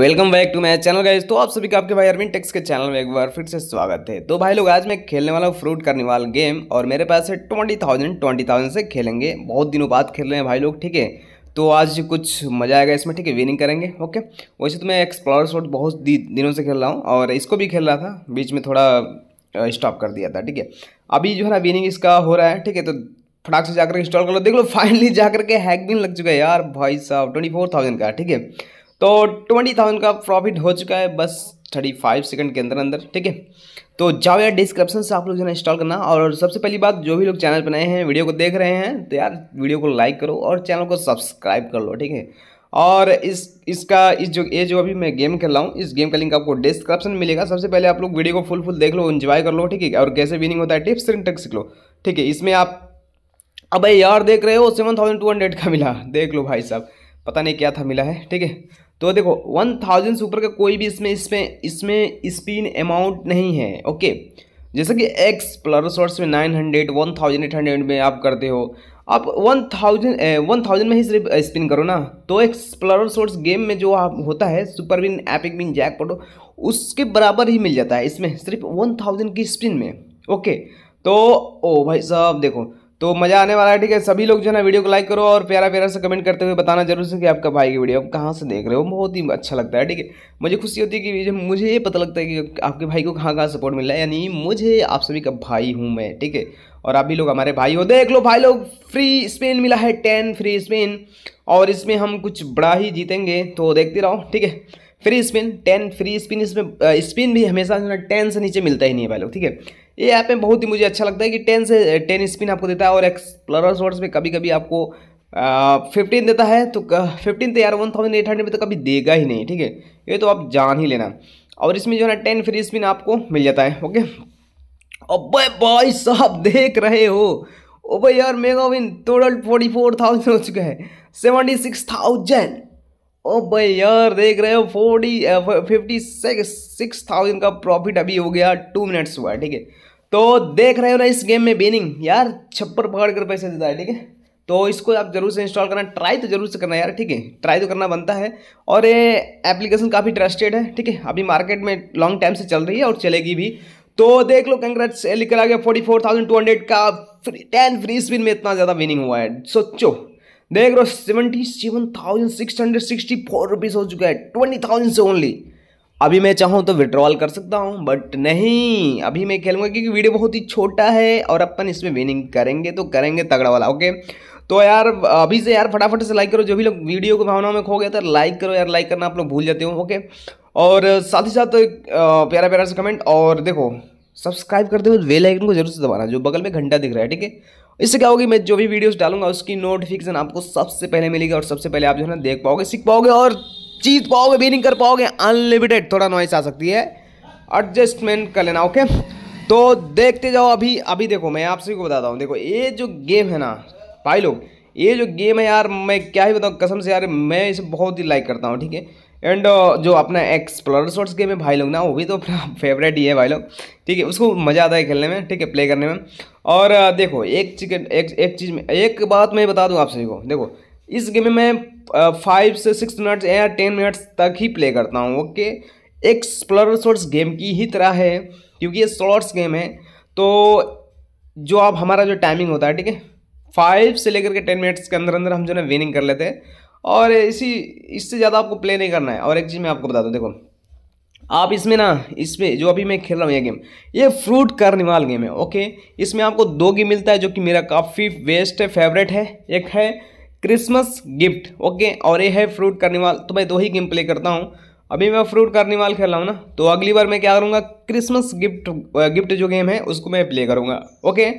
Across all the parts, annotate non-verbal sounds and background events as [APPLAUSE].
welcome back to my channel guys तो आप सभी का आपके भाई अरविंद टेक्स के चैनल में एक बार फिर से स्वागत है तो भाई लोग आज मैं खेलने वाला हूँ फ्रूट कार्निवाल गेम और मेरे पास है ट्वेंटी थाउजेंड ट्वेंटी थाउजेंड से खेलेंगे बहुत दिनों बाद खेल रहे हैं भाई लोग ठीक है तो आज कुछ मज़ा आएगा इसमें ठीक है विनिंग करेंगे ओके वैसे तो मैं एक्सप्लोर शॉट बहुत दिनों से खेल रहा हूँ और इसको भी खेल रहा था बीच में थोड़ा स्टॉप कर दिया था ठीक है अभी जो है ना विनिंग इसका हो रहा है ठीक है तो फटाक से जाकर इंस्टॉल कर लो देख लो फाइनली जाकर के हैक भी लग चुका है यार भाई साहब ट्वेंटी फोर थाउजेंड का ठीक है तो ट्वेंटी थाउजेंड का प्रॉफिट हो चुका है बस थर्टी फाइव सेकेंड के अंदर अंदर ठीक है तो जाओ यार डिस्क्रिप्शन से आप लोग जो है इंस्टॉल करना और सबसे पहली बात जो भी लोग चैनल बनाए हैं वीडियो को देख रहे हैं तो यार वीडियो को लाइक करो और चैनल को सब्सक्राइब कर लो ठीक है और इस इसका इस जो ये जो अभी मैं गेम खेल रहा हूँ इस गेम का लिंक आपको डिस्क्रिप्शन मिलेगा सबसे पहले आप लोग वीडियो को फुल फुल देख लो इन्जॉय कर लो ठीक है और कैसे विनिंग होता है टिप्स एंड ट्रिक्स सीख लो ठीक है इसमें आप अब यार देख रहे हो सेवन थाउजेंड टू हंड्रेड का मिला देख लो भाई साहब पता नहीं क्या था मिला है ठीक है तो देखो वन थाउजेंड से ऊपर का कोई भी इसमें इसमें इसमें स्पिन अमाउंट नहीं है ओके जैसे कि एक्स प्लस वर्ड्स में nine hundred one thousand eight hundred में आप करते हो आप वन थाउजेंड वन थाउजेंड में ही सिर्फ स्पिन करो ना तो एक प्लर सोर्स गेम में जो आप होता है super win epic win jackpot उसके बराबर ही मिल जाता है इसमें सिर्फ वन थाउजेंड की स्पिन में ओके तो ओ भाई साहब देखो तो मज़ा आने वाला है ठीक है सभी लोग जो है ना वीडियो को लाइक करो और प्यारा प्यारा से कमेंट करते हुए बताना जरूर से कि आपका भाई की वीडियो आप कहाँ से देख रहे हो बहुत ही अच्छा लगता है ठीक है मुझे खुशी होती है कि मुझे ये पता लगता है कि आपके भाई को कहाँ कहाँ सपोर्ट मिल रहा है यानी मुझे आप सभी का भाई हूँ मैं ठीक है और आप भी लोग हमारे भाई हो देख लो भाई लोग फ्री स्पेन मिला है टेन फ्री स्पेन और इसमें हम कुछ बड़ा ही जीतेंगे तो देखते रहो ठीक है free spin ten free spin इसमें स्पिन भी हमेशा जो है टेन से नीचे मिलता ही नहीं है भाई लोग ठीक है ये ऐप में बहुत ही मुझे अच्छा लगता है कि टेन से टेन eh, स्पिन आपको देता है और एक्सप्लोरर वर्ड्स में कभी कभी आपको फिफ्टीन देता है तो फिफ्टीन तो यार वन थाउजेंड एट हंड्रेड में तो कभी देगा ही नहीं ठीक है ये तो आप जान ही लेना और इसमें जो है ना टेन फ्री स्पिन आपको मिल जाता है ओके अब भाई साहब देख रहे हो भाई यार mega win total forty four thousand हो चुका है सेवेंटी सिक्स थाउजेंड ओ भाई यार देख रहे हो फोर्टी फिफ्टी सिक्स थाउजेंड का प्रॉफिट अभी हो गया टू मिनट्स हुआ ठीक है तो देख रहे हो ना इस गेम में बेनिंग यार छप्पर पकड़ कर पैसे देता है ठीक है तो इसको आप जरूर से इंस्टॉल करना ट्राई तो जरूर से करना यार ठीक है ट्राई तो करना बनता है और ये एप्लीकेशन काफ़ी ट्रस्टेड है ठीक है अभी मार्केट में लॉन्ग टाइम से चल रही है और चलेगी भी तो देख लो कंग्रेट्स लिख कर आ गया forty four thousand two hundred का टेन फ्री स्पिन में इतना ज़्यादा विनिंग हुआ है सोचो देख रहे हो seventy seven thousand six hundred sixty four rupees हो चुका है ट्वेंटी थाउजेंड से ओनली अभी मैं चाहूँ तो विड्रॉल कर सकता हूँ बट नहीं अभी मैं खेलूँगा क्योंकि वीडियो बहुत ही छोटा है और अपन इसमें विनिंग करेंगे तो करेंगे तगड़ा वाला ओके तो यार अभी से यार फटाफट से लाइक करो जो भी लोग वीडियो को भावनाओं में खो गया था लाइक करो यार लाइक करना आप लोग भूल जाते हो ओके और साथ ही साथ प्यारा प्यारा से कमेंट और देखो सब्सक्राइब करते हुए वे लाइकन को जरूर से दबाना जो बगल में घंटा दिख रहा है ठीक है इससे क्या होगी मैं जो भी वीडियोस डालूंगा उसकी नोटिफिकेशन आपको सबसे पहले मिलेगी और सबसे पहले आप जो है ना देख पाओगे सीख पाओगे और जीत पाओगे बीनिंग कर पाओगे अनलिमिटेड थोड़ा नॉइस आ सकती है एडजस्टमेंट कर लेना ओके तो देखते जाओ अभी अभी देखो मैं आप सभी को बताता हूँ देखो ये जो गेम है ना भाई लोग ये जो गेम है यार मैं क्या ही बताऊँ कसम से यार मैं इसे बहुत ही लाइक करता हूँ ठीक है एंड uh, जो अपना एक्सप्लोर शॉर्ट्स गेम है भाई लोग ना वो भी तो अपना फेवरेट [LAUGHS] ही है भाई लोग ठीक है उसको मज़ा आता है खेलने में ठीक है प्ले करने में और uh, देखो एक चिकन एक एक चीज़ में एक बात मैं बता दूँ आप सभी को देखो इस गेम में मैं फाइव uh, से सिक्स मिनट्स या टेन मिनट्स तक ही प्ले करता हूँ ओके एक्सप्लोर शॉर्ट्स गेम की ही तरह है क्योंकि ये शॉर्ट्स गेम है तो जो आप हमारा जो टाइमिंग होता है ठीक है फाइव से लेकर के टेन मिनट्स के अंदर अंदर हम जो है विनिंग कर लेते हैं और इसी इससे ज़्यादा आपको प्ले नहीं करना है और एक चीज़ मैं आपको बता दूँ देखो आप इसमें ना इसमें जो अभी मैं खेल रहा हूँ ये गेम ये फ्रूट कार्निवाल गेम है ओके इसमें आपको दो गेम मिलता है जो कि मेरा काफ़ी बेस्ट है फेवरेट है एक है क्रिसमस गिफ्ट ओके और ये है फ्रूट कार्निवाल तो मैं दो ही गेम प्ले करता हूँ अभी मैं फ्रूट कार्निवाल खेल रहा हूँ ना तो अगली बार मैं क्या करूँगा क्रिसमस गिफ्ट गिफ्ट जो गेम है उसको मैं प्ले करूँगा ओके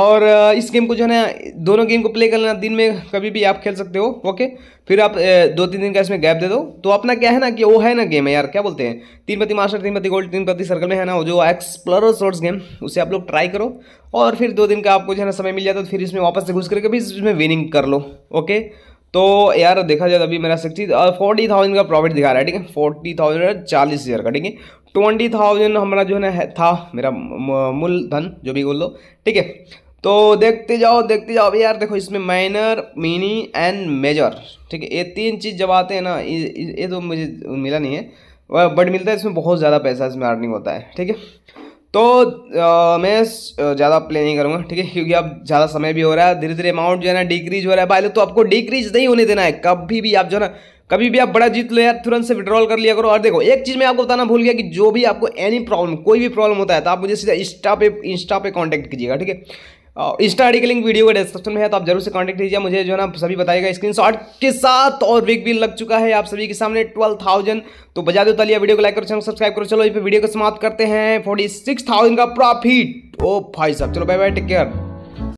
और इस गेम को जो है ना दोनों गेम को प्ले कर लेना दिन में कभी भी आप खेल सकते हो ओके फिर आप दो तीन दिन का इसमें गैप दे दो तो अपना क्या है ना कि वो है ना गेम है यार क्या बोलते हैं तीन पति मास्टर तीन पति गोल्ड तीन पति सर्कल में है ना वो जो एक्सप्लोर सोर्स गेम उसे आप लोग ट्राई करो और फिर दो दिन का आपको जो है ना समय मिल जाता है तो फिर इसमें वापस से घुस करके भी इसमें विनिंग कर लो ओके तो यार देखा जाए तो अभी मेरा सिक्सटी फोर्टी थाउजेंड का प्रॉफिट दिखा रहा है ठीक है फोर्टी थाउजेंड चालीस हज़ार का ठीक है ट्वेंटी थाउजेंड हमारा जो है ना था मेरा मूलधन जो भी बोल लो ठीक है तो देखते जाओ देखते जाओ अभी यार देखो इसमें माइनर मिनी एंड मेजर ठीक है ये तीन चीज़ जब आते हैं ना ये तो मुझे मिला नहीं है बट मिलता है इसमें बहुत ज़्यादा पैसा इसमें अर्निंग होता है ठीक है तो आ, मैं ज़्यादा प्ले नहीं करूँगा ठीक है क्योंकि अब ज़्यादा समय भी हो रहा है धीरे धीरे अमाउंट जो है ना डिक्रीज हो रहा है भाई तो आपको डिक्रीज नहीं होने देना है कभी भी आप जो है ना कभी भी आप बड़ा जीत लो यार तुरंत से विड्रॉल कर लिया करो और देखो एक चीज़ मैं आपको बताना भूल गया कि जो भी आपको एनी प्रॉब्लम कोई भी प्रॉब्लम होता है तो आप मुझे सीधा इंस्टा पे इंस्टा पे कॉन्टैक्ट कीजिएगा ठीक है इंस्टा के लिंक वीडियो के डिस्क्रिप्शन में है तो आप जरूर से कॉन्टैक्ट कीजिए मुझे जो है ना सभी बताएगा स्क्रीन के साथ और वीक भी लग चुका है आप सभी के सामने ट्वेल्व थाउजेंड तो बजा दो तलिया वीडियो को लाइक करो चैनल सब्सक्राइब करो चलो इस वीडियो को समाप्त करते हैं फोर्टी सिक्स का प्रॉफिट ओ फाइव साहब चलो बाय बाय टेक केयर